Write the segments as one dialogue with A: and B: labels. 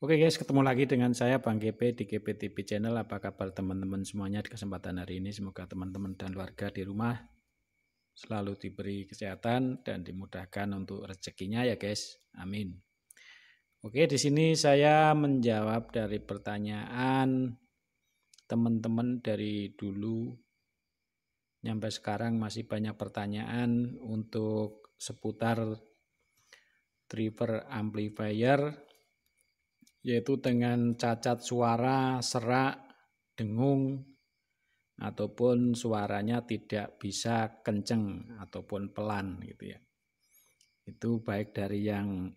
A: Oke guys, ketemu lagi dengan saya Bang GP di GP TV Channel. Apa kabar teman-teman semuanya di kesempatan hari ini? Semoga teman-teman dan keluarga di rumah selalu diberi kesehatan dan dimudahkan untuk rezekinya ya guys. Amin. Oke, di sini saya menjawab dari pertanyaan teman-teman dari dulu sampai sekarang masih banyak pertanyaan untuk seputar driver amplifier yaitu dengan cacat suara, serak, dengung, ataupun suaranya tidak bisa kenceng ataupun pelan gitu ya. Itu baik dari yang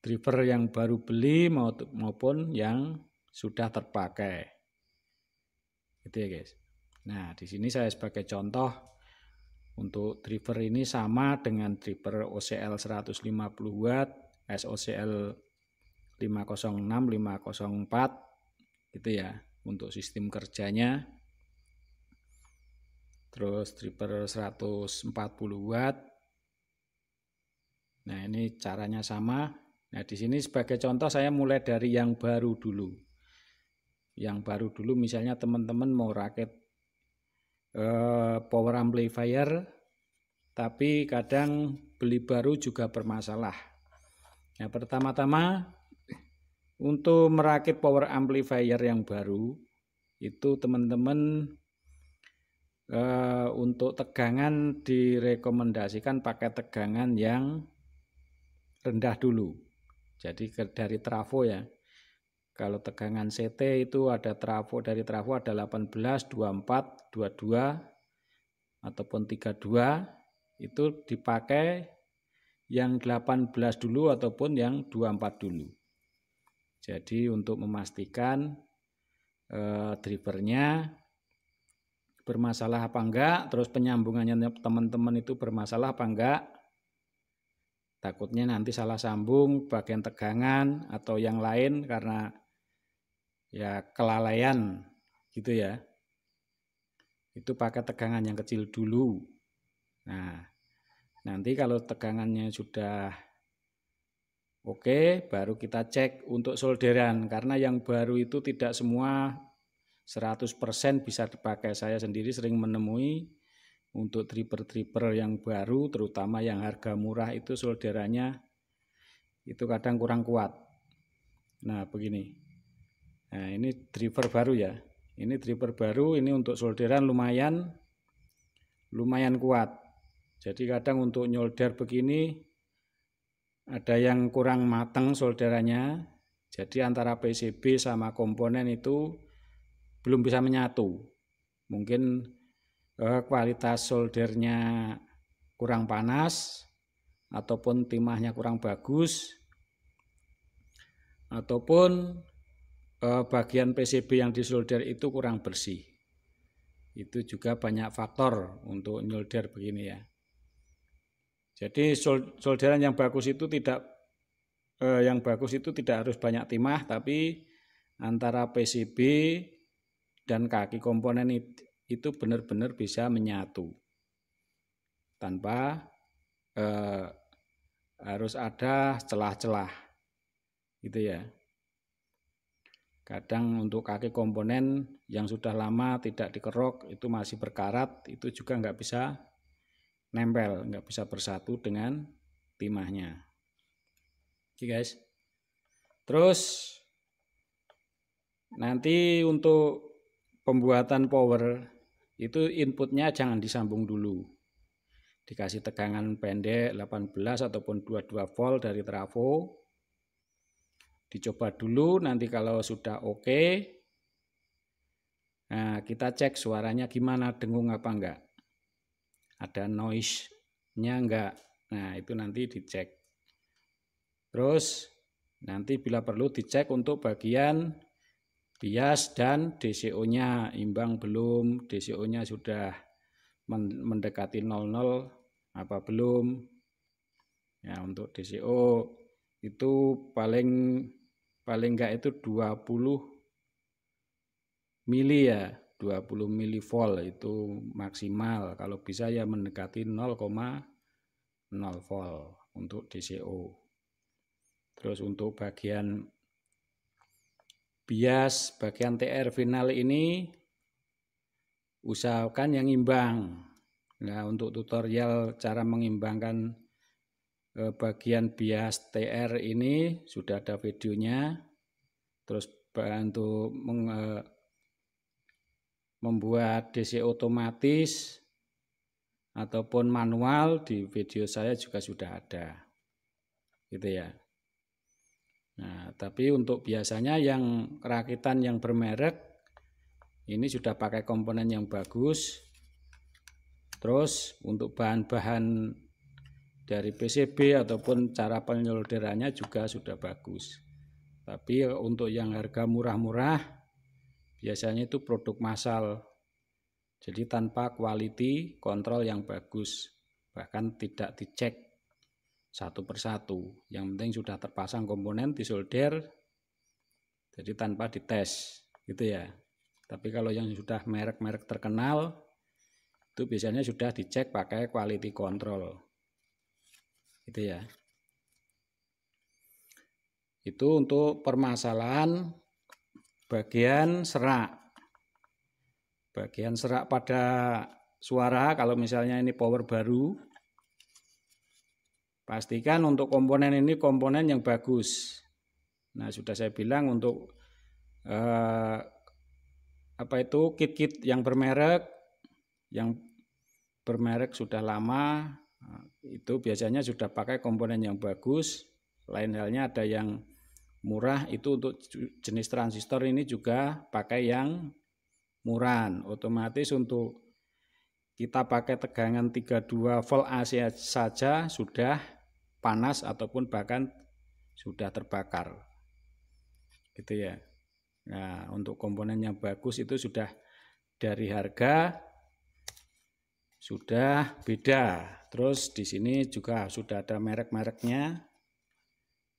A: driver yang baru beli maupun yang sudah terpakai. Gitu ya guys. Nah, di sini saya sebagai contoh untuk driver ini sama dengan driver OCL 150 watt, SOCL 506, 504 gitu ya untuk sistem kerjanya. Terus driver 140 watt. Nah, ini caranya sama. Nah, di sini sebagai contoh saya mulai dari yang baru dulu. Yang baru dulu misalnya teman-teman mau rakit eh, power amplifier tapi kadang beli baru juga bermasalah. Nah, pertama-tama untuk merakit power amplifier yang baru itu teman-teman eh, untuk tegangan direkomendasikan pakai tegangan yang rendah dulu. Jadi dari trafo ya. Kalau tegangan CT itu ada trafo dari trafo ada 18, 24, 22 ataupun 32 itu dipakai yang 18 dulu ataupun yang 24 dulu. Jadi untuk memastikan e, drivernya bermasalah apa enggak, terus penyambungannya teman-teman itu bermasalah apa enggak. Takutnya nanti salah sambung bagian tegangan atau yang lain karena ya kelalaian gitu ya. Itu pakai tegangan yang kecil dulu. Nah, nanti kalau tegangannya sudah Oke, baru kita cek untuk solderan karena yang baru itu tidak semua 100% bisa dipakai. Saya sendiri sering menemui untuk tripper tripper yang baru terutama yang harga murah itu solderannya itu kadang kurang kuat. Nah, begini. Nah, ini driver baru ya. Ini driver baru, ini untuk solderan lumayan lumayan kuat. Jadi kadang untuk nyolder begini ada yang kurang matang solderannya, jadi antara PCB sama komponen itu belum bisa menyatu. Mungkin eh, kualitas soldernya kurang panas, ataupun timahnya kurang bagus, ataupun eh, bagian PCB yang disolder itu kurang bersih. Itu juga banyak faktor untuk nyolder begini ya. Jadi solderan yang bagus itu tidak eh, yang bagus itu tidak harus banyak timah, tapi antara PCB dan kaki komponen itu benar-benar bisa menyatu tanpa eh, harus ada celah-celah, gitu ya. Kadang untuk kaki komponen yang sudah lama tidak dikerok itu masih berkarat, itu juga nggak bisa nempel, nggak bisa bersatu dengan timahnya. Oke guys. Terus nanti untuk pembuatan power itu inputnya jangan disambung dulu. Dikasih tegangan pendek 18 ataupun 22 volt dari trafo. Dicoba dulu nanti kalau sudah oke. Okay, nah, kita cek suaranya gimana dengung apa enggak ada noise-nya enggak. Nah, itu nanti dicek. Terus nanti bila perlu dicek untuk bagian bias dan DCO-nya imbang belum, DCO-nya sudah mendekati 00 apa belum. Ya, untuk DCO itu paling paling enggak itu 20 mili ya 20 milivolt itu maksimal kalau bisa ya mendekati 0,0 volt untuk DCO terus untuk bagian bias bagian TR final ini usahakan yang imbang nah untuk tutorial cara mengimbangkan eh, bagian bias TR ini sudah ada videonya terus bantu meng, eh, membuat DC otomatis ataupun manual di video saya juga sudah ada. Gitu ya. Nah, tapi untuk biasanya yang rakitan yang bermerek ini sudah pakai komponen yang bagus. Terus untuk bahan-bahan dari PCB ataupun cara penyolderannya juga sudah bagus. Tapi untuk yang harga murah-murah biasanya itu produk massal. Jadi tanpa quality control yang bagus, bahkan tidak dicek satu persatu. Yang penting sudah terpasang komponen di solder, jadi tanpa dites, gitu ya. Tapi kalau yang sudah merek-merek terkenal, itu biasanya sudah dicek pakai quality control, gitu ya. Itu untuk permasalahan bagian serak. Bagian serak pada suara kalau misalnya ini power baru. Pastikan untuk komponen ini komponen yang bagus. Nah, sudah saya bilang untuk eh, apa itu kit-kit yang bermerek yang bermerek sudah lama eh, itu biasanya sudah pakai komponen yang bagus. Lain halnya ada yang murah itu untuk jenis transistor ini juga pakai yang murah. Otomatis untuk kita pakai tegangan 32 volt AC saja sudah panas ataupun bahkan sudah terbakar. Gitu ya. Nah, untuk komponen yang bagus itu sudah dari harga sudah beda. Terus di sini juga sudah ada merek-mereknya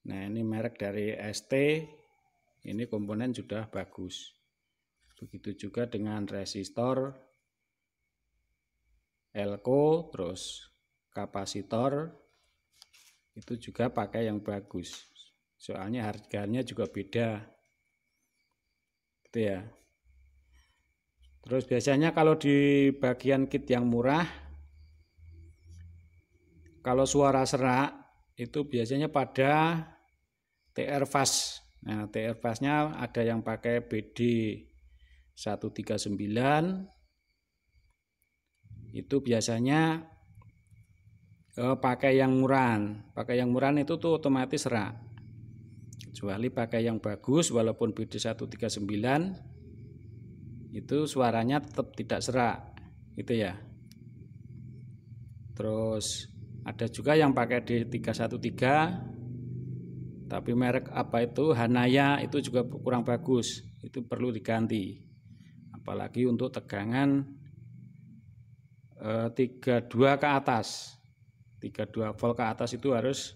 A: Nah ini merek dari ST, ini komponen sudah bagus. Begitu juga dengan resistor, elko, terus kapasitor, itu juga pakai yang bagus. Soalnya harganya juga beda. Gitu ya. Terus biasanya kalau di bagian kit yang murah, kalau suara serak itu biasanya pada TR Fast. Nah, TR Fastnya ada yang pakai BD 139 itu biasanya eh, pakai yang murahan. Pakai yang murahan itu tuh otomatis rak. Kecuali pakai yang bagus walaupun BD 139 itu suaranya tetap tidak serak. itu ya. Terus ada juga yang pakai D313 tapi merek apa itu Hanaya itu juga kurang bagus. Itu perlu diganti. Apalagi untuk tegangan eh, 32 ke atas. 32 volt ke atas itu harus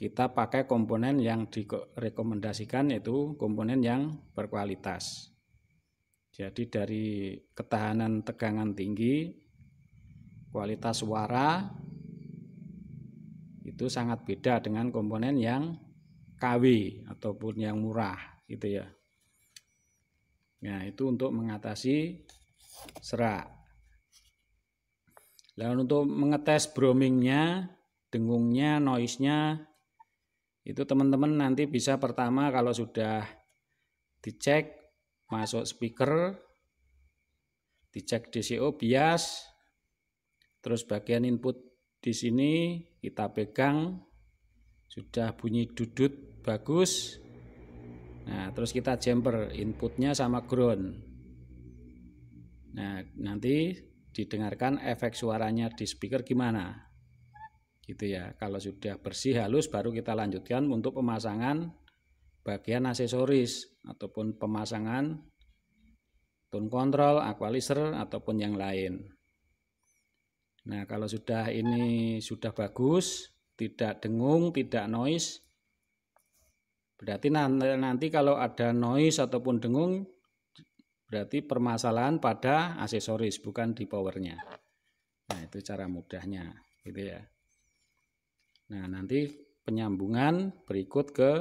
A: kita pakai komponen yang direkomendasikan yaitu komponen yang berkualitas. Jadi dari ketahanan tegangan tinggi, kualitas suara, itu sangat beda dengan komponen yang KW ataupun yang murah gitu ya. Nah, itu untuk mengatasi serak. Lalu untuk mengetes bromingnya, dengungnya, noise-nya itu teman-teman nanti bisa pertama kalau sudah dicek masuk speaker, dicek DCO bias, terus bagian input di sini kita pegang sudah bunyi dudut bagus. Nah, terus kita jumper inputnya sama ground. Nah, nanti didengarkan efek suaranya di speaker gimana. Gitu ya. Kalau sudah bersih halus baru kita lanjutkan untuk pemasangan bagian aksesoris ataupun pemasangan tone control, equalizer ataupun yang lain. Nah, kalau sudah ini sudah bagus, tidak dengung, tidak noise, berarti nanti, kalau ada noise ataupun dengung, berarti permasalahan pada aksesoris, bukan di powernya. Nah, itu cara mudahnya, gitu ya. Nah, nanti penyambungan berikut ke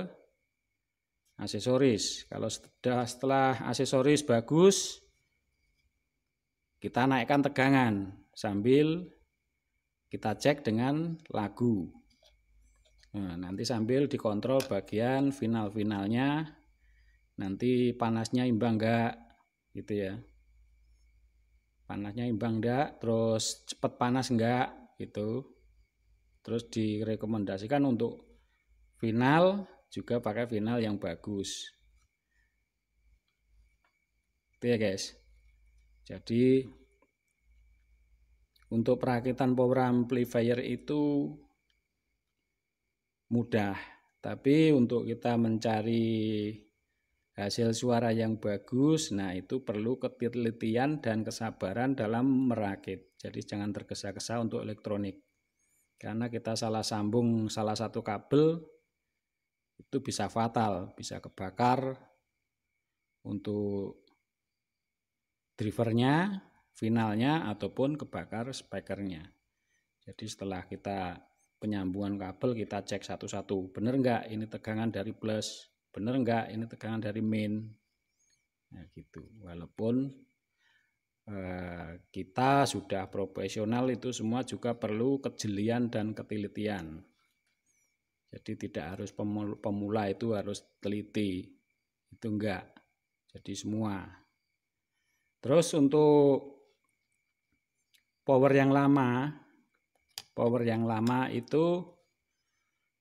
A: aksesoris. Kalau sudah setelah aksesoris bagus, kita naikkan tegangan sambil kita cek dengan lagu. Nah, nanti sambil dikontrol bagian final-finalnya, nanti panasnya imbang enggak, gitu ya. Panasnya imbang enggak, terus cepat panas enggak, gitu. Terus direkomendasikan untuk final juga pakai final yang bagus. Itu ya guys. Jadi untuk perakitan power amplifier itu mudah, tapi untuk kita mencari hasil suara yang bagus, nah itu perlu ketelitian dan kesabaran dalam merakit. Jadi jangan tergesa-gesa untuk elektronik. Karena kita salah sambung salah satu kabel itu bisa fatal, bisa kebakar untuk drivernya finalnya ataupun kebakar spekernya. Jadi setelah kita penyambungan kabel kita cek satu-satu. bener enggak ini tegangan dari plus? bener enggak ini tegangan dari min? Nah, gitu. Walaupun eh, kita sudah profesional itu semua juga perlu kejelian dan ketelitian. Jadi tidak harus pemula itu harus teliti. Itu enggak. Jadi semua. Terus untuk power yang lama power yang lama itu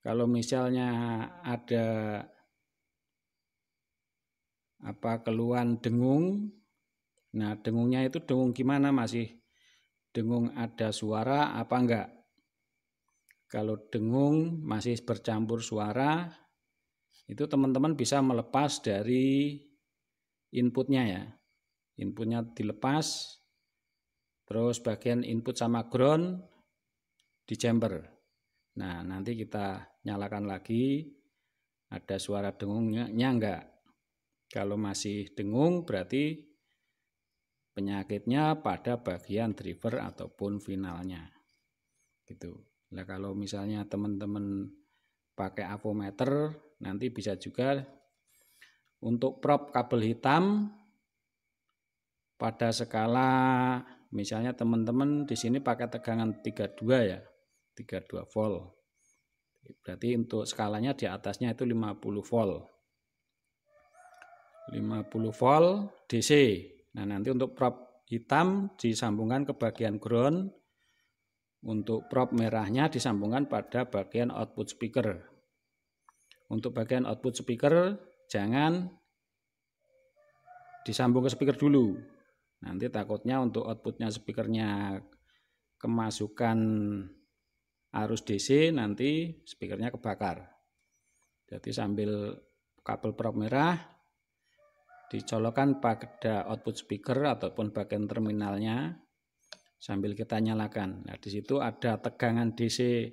A: kalau misalnya ada apa keluhan dengung nah dengungnya itu dengung gimana masih dengung ada suara apa enggak kalau dengung masih bercampur suara itu teman-teman bisa melepas dari inputnya ya inputnya dilepas Terus bagian input sama ground di chamber. Nah, nanti kita nyalakan lagi. Ada suara dengungnya enggak? Kalau masih dengung berarti penyakitnya pada bagian driver ataupun finalnya. Gitu. Nah, kalau misalnya teman-teman pakai avometer, nanti bisa juga untuk prop kabel hitam pada skala misalnya teman-teman di sini pakai tegangan 32 ya 32 volt berarti untuk skalanya di atasnya itu 50 volt 50 volt DC nah nanti untuk prop hitam disambungkan ke bagian ground untuk prop merahnya disambungkan pada bagian output speaker untuk bagian output speaker jangan disambung ke speaker dulu Nanti takutnya untuk outputnya speakernya kemasukan arus DC nanti speakernya kebakar. Jadi sambil kabel prop merah dicolokkan pada output speaker ataupun bagian terminalnya sambil kita nyalakan. Nah, di situ ada tegangan DC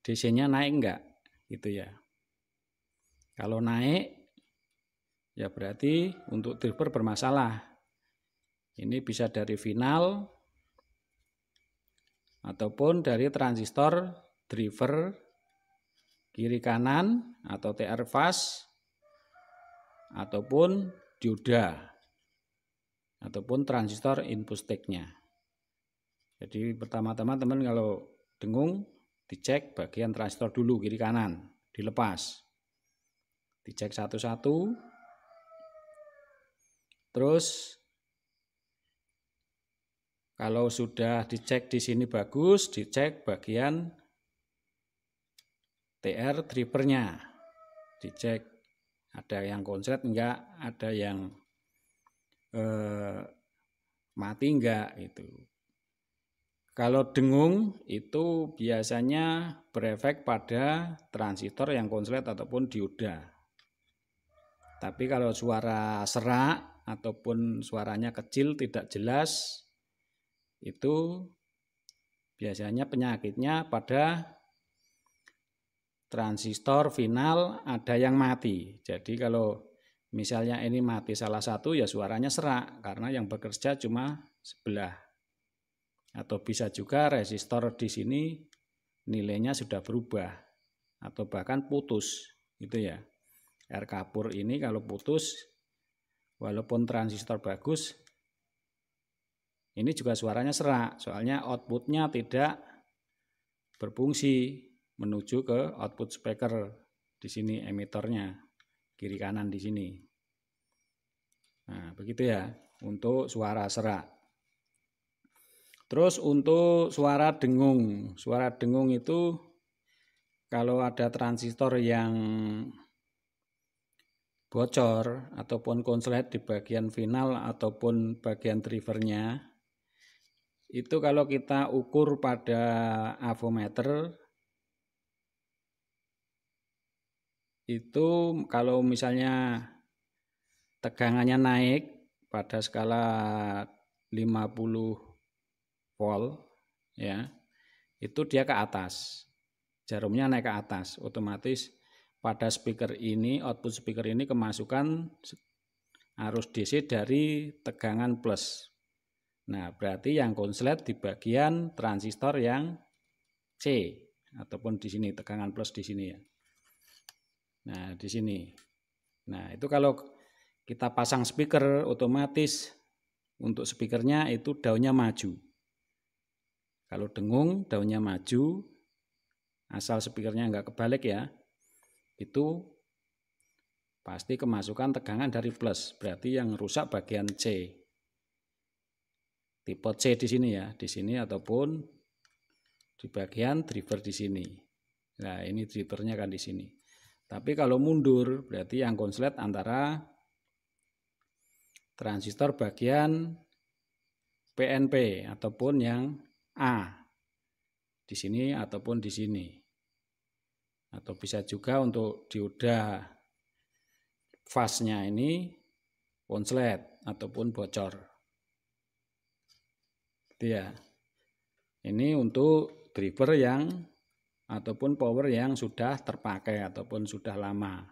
A: DC-nya naik enggak? Gitu ya. Kalau naik ya berarti untuk driver bermasalah. Ini bisa dari final ataupun dari transistor driver kiri kanan atau TR fast ataupun dioda ataupun transistor input stake nya Jadi pertama-tama teman kalau dengung dicek bagian transistor dulu kiri kanan, dilepas. Dicek satu-satu. Terus kalau sudah dicek di sini bagus, dicek bagian TR tripernya, Dicek ada yang konslet enggak, ada yang eh, mati enggak itu. Kalau dengung itu biasanya berefek pada transistor yang konslet ataupun dioda. Tapi kalau suara serak ataupun suaranya kecil tidak jelas itu biasanya penyakitnya pada transistor final ada yang mati. Jadi kalau misalnya ini mati salah satu ya suaranya serak karena yang bekerja cuma sebelah. Atau bisa juga resistor di sini nilainya sudah berubah atau bahkan putus gitu ya. Air kapur ini kalau putus walaupun transistor bagus ini juga suaranya serak, soalnya outputnya tidak berfungsi menuju ke output speaker di sini emitornya kiri kanan di sini. Nah, begitu ya untuk suara serak. Terus untuk suara dengung, suara dengung itu kalau ada transistor yang bocor ataupun konslet di bagian final ataupun bagian drivernya itu kalau kita ukur pada avometer itu kalau misalnya tegangannya naik pada skala 50 volt ya itu dia ke atas jarumnya naik ke atas otomatis pada speaker ini output speaker ini kemasukan arus DC dari tegangan plus Nah, berarti yang konslet di bagian transistor yang C ataupun di sini tegangan plus di sini ya. Nah, di sini. Nah, itu kalau kita pasang speaker otomatis untuk speakernya itu daunnya maju. Kalau dengung daunnya maju, asal speakernya nggak kebalik ya, itu pasti kemasukan tegangan dari plus. Berarti yang rusak bagian C tipe C di sini ya, di sini ataupun di bagian driver di sini. Nah, ini drivernya kan di sini. Tapi kalau mundur berarti yang konslet antara transistor bagian PNP ataupun yang A di sini ataupun di sini. Atau bisa juga untuk dioda fasnya ini konslet ataupun bocor ya ini untuk driver yang ataupun power yang sudah terpakai ataupun sudah lama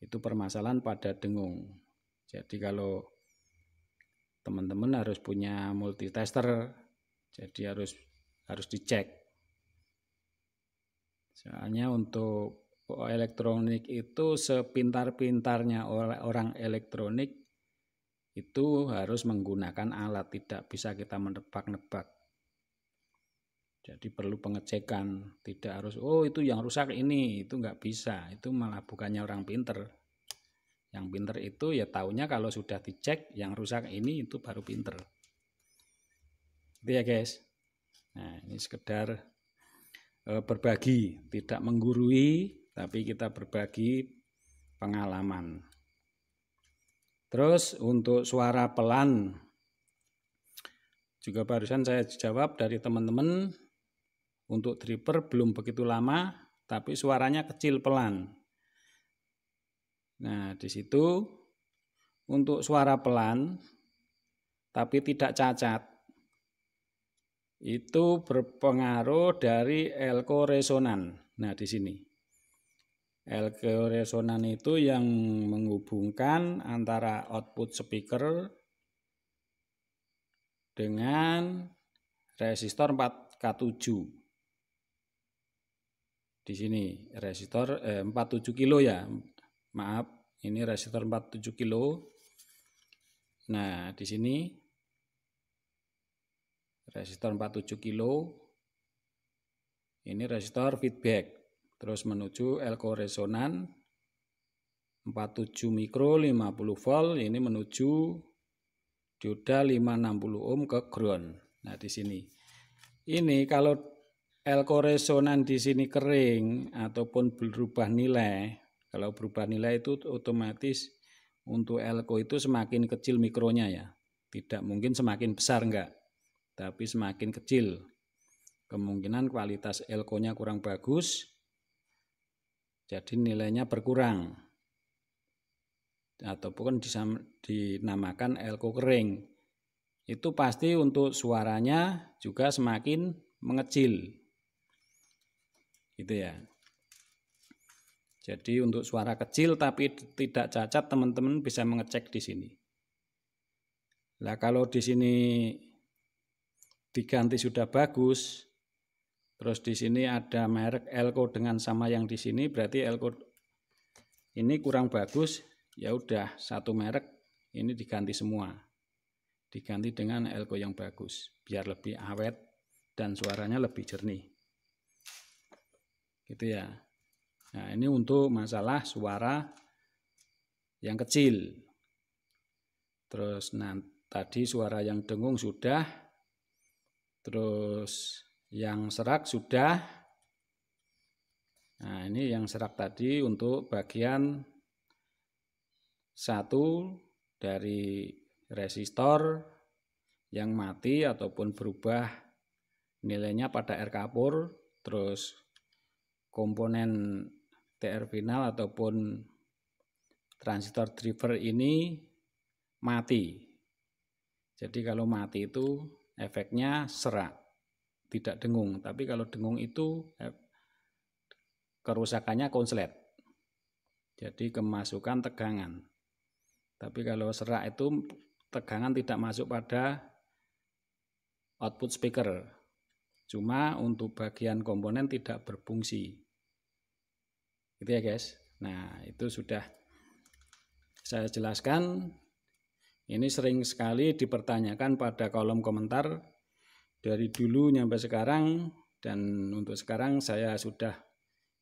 A: itu permasalahan pada dengung jadi kalau teman-teman harus punya multitester jadi harus harus dicek soalnya untuk elektronik itu sepintar-pintarnya orang elektronik itu harus menggunakan alat, tidak bisa kita menebak-nebak. Jadi perlu pengecekan, tidak harus oh itu yang rusak ini, itu nggak bisa, itu malah bukannya orang pinter. Yang pinter itu ya tahunya kalau sudah dicek yang rusak ini itu baru pinter. Itu ya guys. Nah ini sekedar eh, berbagi, tidak menggurui, tapi kita berbagi pengalaman. Terus untuk suara pelan juga barusan saya jawab dari teman-teman untuk dripper belum begitu lama tapi suaranya kecil pelan. Nah, di situ untuk suara pelan tapi tidak cacat itu berpengaruh dari elko resonan. Nah, di sini. LKO resonan itu yang menghubungkan antara output speaker dengan resistor 4K7. Di sini resistor eh, 47 kilo ya. Maaf, ini resistor 47 kilo. Nah, di sini resistor 47 kilo. Ini resistor feedback terus menuju elko resonan 47 mikro 50 volt ini menuju dioda 560 ohm ke ground. Nah, di sini. Ini kalau elko resonan di sini kering ataupun berubah nilai, kalau berubah nilai itu otomatis untuk elko itu semakin kecil mikronya ya. Tidak mungkin semakin besar enggak, tapi semakin kecil. Kemungkinan kualitas elkonya kurang bagus, jadi nilainya berkurang. Ataupun dinamakan elko kering. Itu pasti untuk suaranya juga semakin mengecil. Gitu ya. Jadi untuk suara kecil tapi tidak cacat teman-teman bisa mengecek di sini. Nah kalau di sini diganti sudah bagus, Terus di sini ada merek Elko dengan sama yang di sini, berarti Elko ini kurang bagus. Ya udah, satu merek ini diganti semua. Diganti dengan Elko yang bagus, biar lebih awet dan suaranya lebih jernih. Gitu ya. Nah, ini untuk masalah suara yang kecil. Terus nah, tadi suara yang dengung sudah. Terus yang serak sudah. Nah, ini yang serak tadi untuk bagian satu dari resistor yang mati ataupun berubah nilainya pada R kapur, terus komponen TR final ataupun transistor driver ini mati. Jadi kalau mati itu efeknya serak tidak dengung. Tapi kalau dengung itu eh, kerusakannya konslet. Jadi kemasukan tegangan. Tapi kalau serak itu tegangan tidak masuk pada output speaker. Cuma untuk bagian komponen tidak berfungsi. Gitu ya guys. Nah itu sudah saya jelaskan. Ini sering sekali dipertanyakan pada kolom komentar dari dulu sampai sekarang dan untuk sekarang saya sudah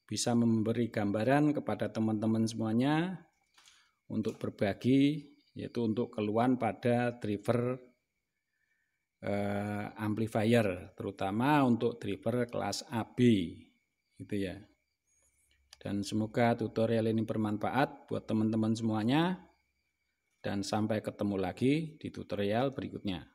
A: bisa memberi gambaran kepada teman-teman semuanya untuk berbagi yaitu untuk keluhan pada driver eh, amplifier terutama untuk driver kelas AB gitu ya dan semoga tutorial ini bermanfaat buat teman-teman semuanya dan sampai ketemu lagi di tutorial berikutnya